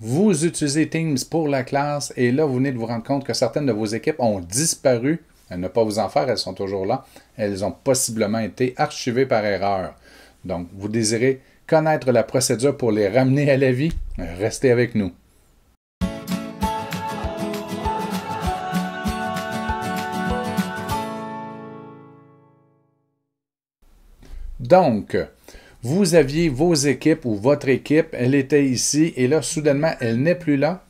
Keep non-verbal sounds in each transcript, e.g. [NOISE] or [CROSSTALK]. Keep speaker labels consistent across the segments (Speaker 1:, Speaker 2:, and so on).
Speaker 1: Vous utilisez Teams pour la classe et là, vous venez de vous rendre compte que certaines de vos équipes ont disparu. Elles ne pas vous en faire, elles sont toujours là. Elles ont possiblement été archivées par erreur. Donc, vous désirez connaître la procédure pour les ramener à la vie? Restez avec nous. Donc, vous aviez vos équipes ou votre équipe, elle était ici et là, soudainement, elle n'est plus là.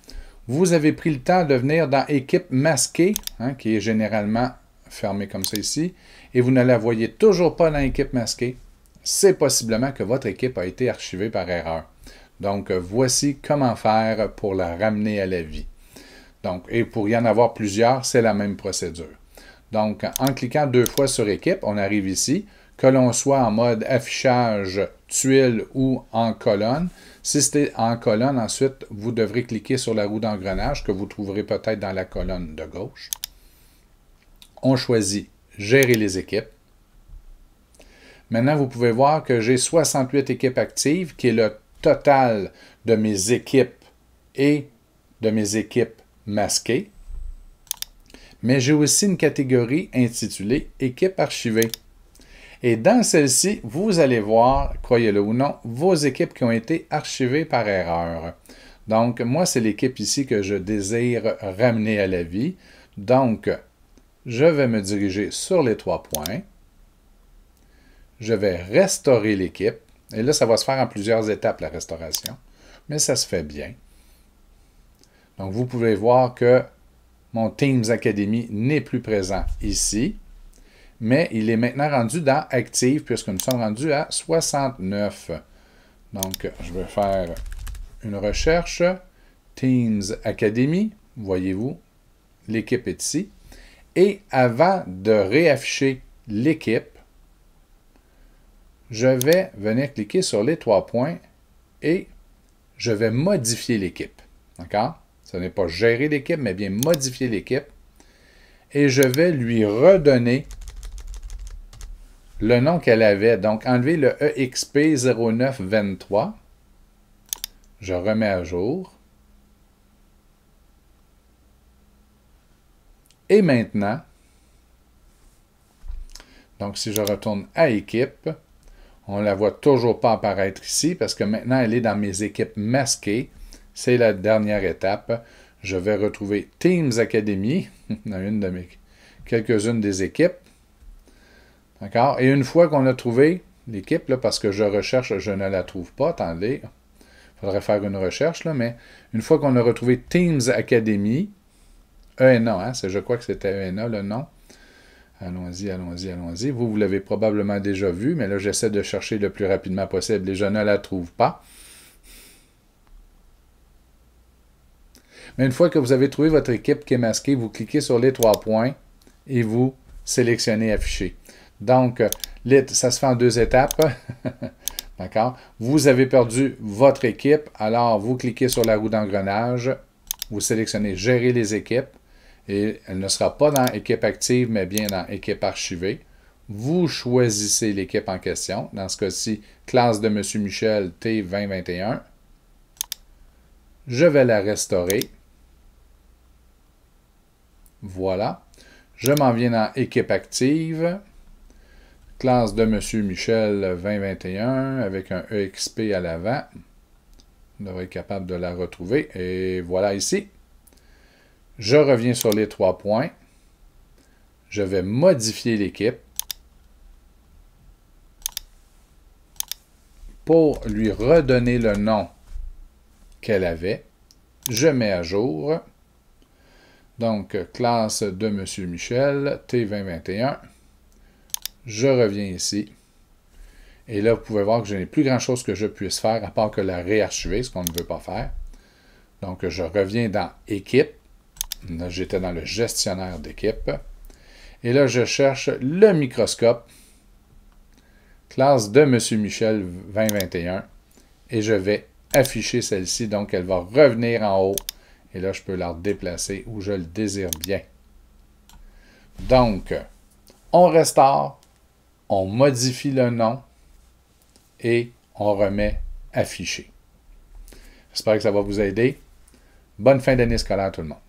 Speaker 1: Vous avez pris le temps de venir dans équipe masquée, hein, qui est généralement fermée comme ça ici, et vous ne la voyez toujours pas dans équipe masquée. C'est possiblement que votre équipe a été archivée par erreur. Donc, euh, voici comment faire pour la ramener à la vie. Donc, et pour y en avoir plusieurs, c'est la même procédure. Donc, en cliquant deux fois sur équipe, on arrive ici que l'on soit en mode affichage tuile ou en colonne. Si c'était en colonne, ensuite, vous devrez cliquer sur la roue d'engrenage que vous trouverez peut-être dans la colonne de gauche. On choisit « Gérer les équipes ». Maintenant, vous pouvez voir que j'ai 68 équipes actives, qui est le total de mes équipes et de mes équipes masquées. Mais j'ai aussi une catégorie intitulée « Équipes archivées ». Et dans celle-ci, vous allez voir, croyez-le ou non, vos équipes qui ont été archivées par erreur. Donc, moi, c'est l'équipe ici que je désire ramener à la vie. Donc, je vais me diriger sur les trois points. Je vais restaurer l'équipe. Et là, ça va se faire en plusieurs étapes, la restauration. Mais ça se fait bien. Donc, vous pouvez voir que mon Teams Academy n'est plus présent ici mais il est maintenant rendu dans active puisque nous sommes rendus à 69. Donc, je vais faire une recherche. Teams Academy, voyez-vous, l'équipe est ici. Et avant de réafficher l'équipe, je vais venir cliquer sur les trois points et je vais modifier l'équipe. D'accord? Ce n'est pas gérer l'équipe, mais bien modifier l'équipe. Et je vais lui redonner le nom qu'elle avait. Donc, enlever le EXP0923. Je remets à jour. Et maintenant, donc si je retourne à équipe, on ne la voit toujours pas apparaître ici parce que maintenant elle est dans mes équipes masquées. C'est la dernière étape. Je vais retrouver Teams Academy, dans [LAUGHS] une de mes quelques-unes des équipes. D'accord? Et une fois qu'on a trouvé l'équipe, parce que je recherche, je ne la trouve pas, attendez, il faudrait faire une recherche, là, mais une fois qu'on a retrouvé Teams Academy, ENA, hein, je crois que c'était ENA le nom. Allons-y, allons-y, allons-y. Vous, vous l'avez probablement déjà vu, mais là, j'essaie de chercher le plus rapidement possible et je ne la trouve pas. Mais une fois que vous avez trouvé votre équipe qui est masquée, vous cliquez sur les trois points et vous sélectionnez Afficher. Donc, ça se fait en deux étapes. [LAUGHS] D'accord? Vous avez perdu votre équipe. Alors, vous cliquez sur la roue d'engrenage. Vous sélectionnez « Gérer les équipes » et elle ne sera pas dans « Équipe active », mais bien dans « Équipe archivée ». Vous choisissez l'équipe en question. Dans ce cas-ci, classe de M. Michel T2021. Je vais la restaurer. Voilà. Je m'en viens dans « Équipe active » classe de Monsieur Michel 2021 avec un EXP à l'avant. On devrait être capable de la retrouver. Et voilà ici. Je reviens sur les trois points. Je vais modifier l'équipe pour lui redonner le nom qu'elle avait. Je mets à jour. Donc, classe de Monsieur Michel, T2021. Je reviens ici. Et là, vous pouvez voir que je n'ai plus grand-chose que je puisse faire à part que la réarchiver, ce qu'on ne veut pas faire. Donc, je reviens dans Équipe. J'étais dans le gestionnaire d'équipe. Et là, je cherche le microscope, classe de M. Michel 2021. Et je vais afficher celle-ci. Donc, elle va revenir en haut. Et là, je peux la déplacer où je le désire bien. Donc, on restaure on modifie le nom et on remet affiché. J'espère que ça va vous aider. Bonne fin d'année scolaire tout le monde.